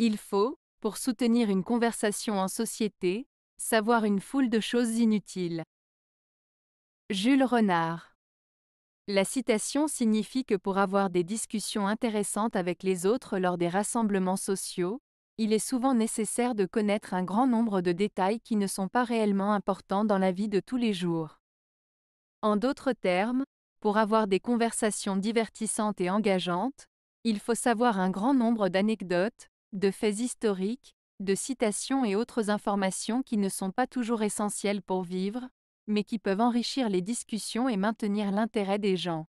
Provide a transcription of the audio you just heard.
Il faut, pour soutenir une conversation en société, savoir une foule de choses inutiles. Jules Renard. La citation signifie que pour avoir des discussions intéressantes avec les autres lors des rassemblements sociaux, il est souvent nécessaire de connaître un grand nombre de détails qui ne sont pas réellement importants dans la vie de tous les jours. En d'autres termes, pour avoir des conversations divertissantes et engageantes, il faut savoir un grand nombre d'anecdotes, de faits historiques, de citations et autres informations qui ne sont pas toujours essentielles pour vivre, mais qui peuvent enrichir les discussions et maintenir l'intérêt des gens.